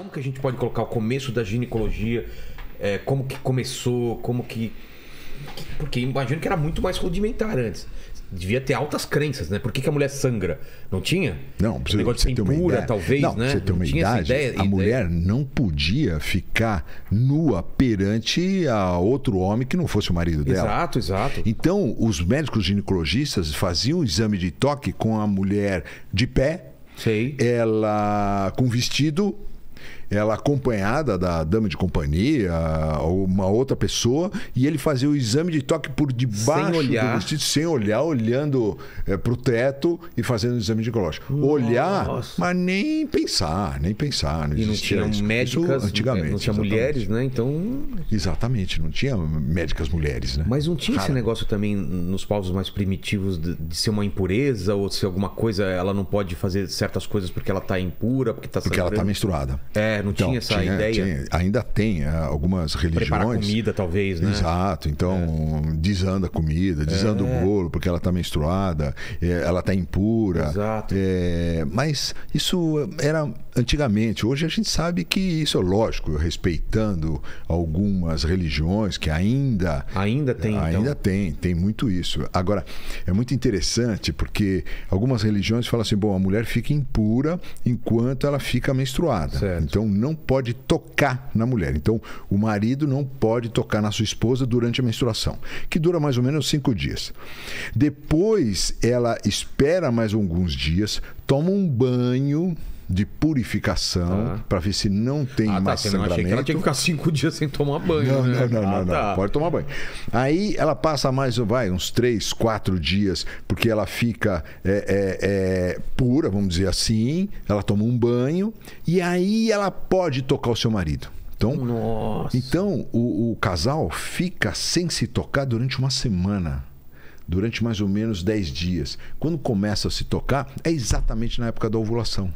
Como que a gente pode colocar o começo da ginecologia? É, como que começou? Como que. Porque imagino que era muito mais rudimentar antes. Devia ter altas crenças, né? Por que, que a mulher sangra? Não tinha? Não, precisa, um negócio de talvez, não, né? você ter uma não idade, ideia, a ideia. mulher não podia ficar nua perante a outro homem que não fosse o marido dela. Exato, exato. Então, os médicos ginecologistas faziam um exame de toque com a mulher de pé, Sei. ela com vestido ela acompanhada da dama de companhia ou uma outra pessoa, e ele fazia o exame de toque por debaixo do vestido, sem olhar, olhando é, eh, para o teto e fazendo o exame ginecológico. colóquio. Olhar, mas nem pensar, nem pensar. Não e não tinha isso. médicas, isso, antigamente, não tinha exatamente. mulheres, né? Então... Exatamente, não tinha médicas mulheres, né? Mas não tinha Cara. esse negócio também nos povos mais primitivos de, de ser uma impureza ou se alguma coisa ela não pode fazer certas coisas porque ela está impura, porque está... Porque tá sangrando. ela está menstruada. É, é, não então, tinha essa tinha, ideia. Tinha, ainda tem é, algumas religiões. Preparar comida, talvez, né? Exato. Então, é. desanda a comida, desanda é. o bolo, porque ela está menstruada, é, ela está impura. Exato. É, mas isso era antigamente. Hoje a gente sabe que isso é lógico, respeitando algumas religiões que ainda. Ainda tem. Então. Ainda então. tem, tem muito isso. Agora, é muito interessante porque algumas religiões falam assim: bom, a mulher fica impura enquanto ela fica menstruada. Certo. Então, não pode tocar na mulher. Então, o marido não pode tocar na sua esposa durante a menstruação, que dura mais ou menos cinco dias. Depois, ela espera mais alguns dias, toma um banho de purificação tá. Ah. para ver se não tem ah, tá, mais sangramento. Achei que ela tinha que ficar cinco dias sem tomar banho. Não, né? não, não, ah, não, tá. não, Pode tomar banho. Aí ela passa mais, vai, uns três, quatro dias, porque ela fica é, é, é, pura, vamos dizer assim. Ela toma um banho e aí ela pode tocar o seu marido. Então, Nossa. então o, o casal fica sem se tocar durante uma semana durante mais ou menos 10 dias. Quando começa a se tocar, é exatamente na época da ovulação.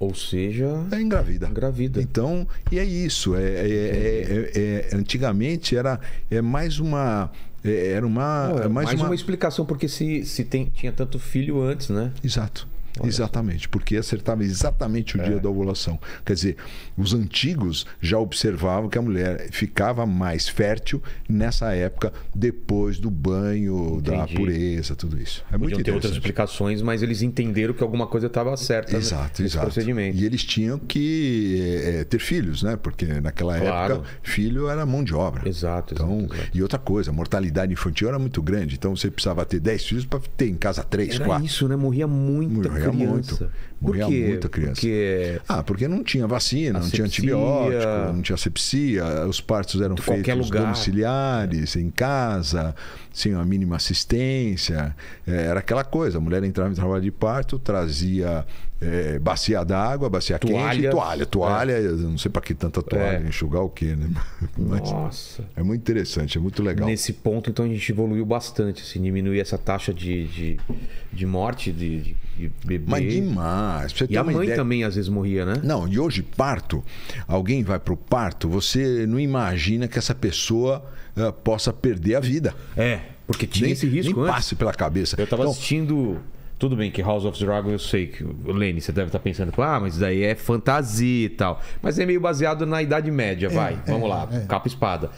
Ou seja. É engravida. Engravida. Então, e é isso. É, é, é, é, é antigamente era é mais uma. É, era uma. Não, mais, mais uma... uma... explicação, porque se, se tem, tinha tanto filho antes, né? Exato. Exatamente, porque acertava exatamente o é. dia da ovulação. Quer dizer, os antigos já observavam que a mulher ficava mais fértil nessa época, depois do banho, Entendi. da pureza, tudo isso. É Podiam muito ter outras explicações, mas eles entenderam que alguma coisa estava certa né, exato, nesse exato. procedimento. E eles tinham que é, ter filhos, né? Porque naquela claro. época, filho era mão de obra. Exato, então, exato, exato. E outra coisa, a mortalidade infantil era muito grande, então você precisava ter 10 filhos para ter em casa 3, 4. Isso, né? Morria muito. Morria criança. muito. Morria Por quê? muita criança. Porque... Ah, porque não tinha vacina, asepsia, não tinha antibiótico, não tinha asepsia, os partos eram feitos domiciliares, em casa, sem a mínima assistência. É, era aquela coisa, a mulher entrava em trabalho de parto, trazia é, bacia d'água, bacia toalha. quente, toalha, toalha, é. não sei para que tanta toalha, é. enxugar o quê, né? Mas Nossa. É muito interessante, é muito legal. Nesse ponto, então, a gente evoluiu bastante, assim, diminuir essa taxa de, de, de morte de, de, de bebê. Mas demais. Você e a mãe ideia... também às vezes morria, né? Não, e hoje parto, alguém vai para o parto, você não imagina que essa pessoa uh, possa perder a vida. É, porque tinha nem, esse risco nem antes. passe pela cabeça. Eu estava então, assistindo... Tudo bem que House of Dragon eu sei que, Lenny, você deve estar tá pensando, ah, mas isso daí é fantasia e tal. Mas é meio baseado na Idade Média, é, vai. É, vamos lá, é. capa espada.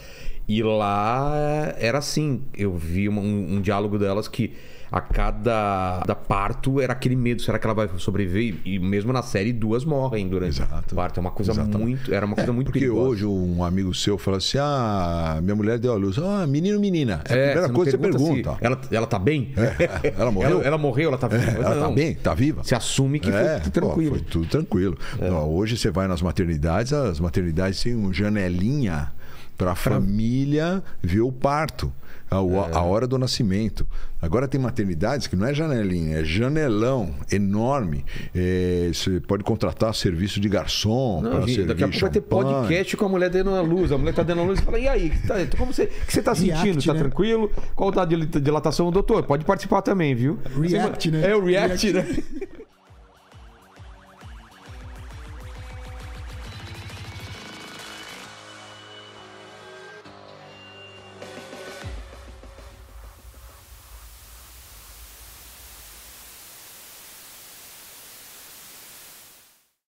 E lá eh, era assim, eu vi um, um diálogo delas que a cada da parto era aquele medo, será que ela vai sobreviver? E mesmo na série duas morrem durante Exato. o parto, é uma coisa Exatamente. muito, era uma é, coisa é, muito porque perigosa. hoje um amigo seu fala assim: "Ah, minha mulher deu a luz". Ah, menino menina. É, é a primeira você coisa que você pergunta. Ela ela tá bem? É, ela morreu? ela, ela, morreu, ela tá é, viva. ela tá bem? Tá viva? Se assume que foi é, tranquilo. Pô, foi tudo tranquilo. Não, hoje você vai nas maternidades, as maternidades têm um janelinha para a família ver o parto, a, é. a, hora do nascimento. Agora tem maternidades que não é janelinha, é janelão enorme. É, você pode contratar serviço de garçom. Não, gente, daqui a pouco vai ter podcast com a mulher dando a luz. A mulher está dando a luz e fala: e aí, tá, então como você, que você está sentindo? Está né? tranquilo? Qual está a dilatação? Doutor, pode participar também, viu? React, assim, né? É o React, né? react. né?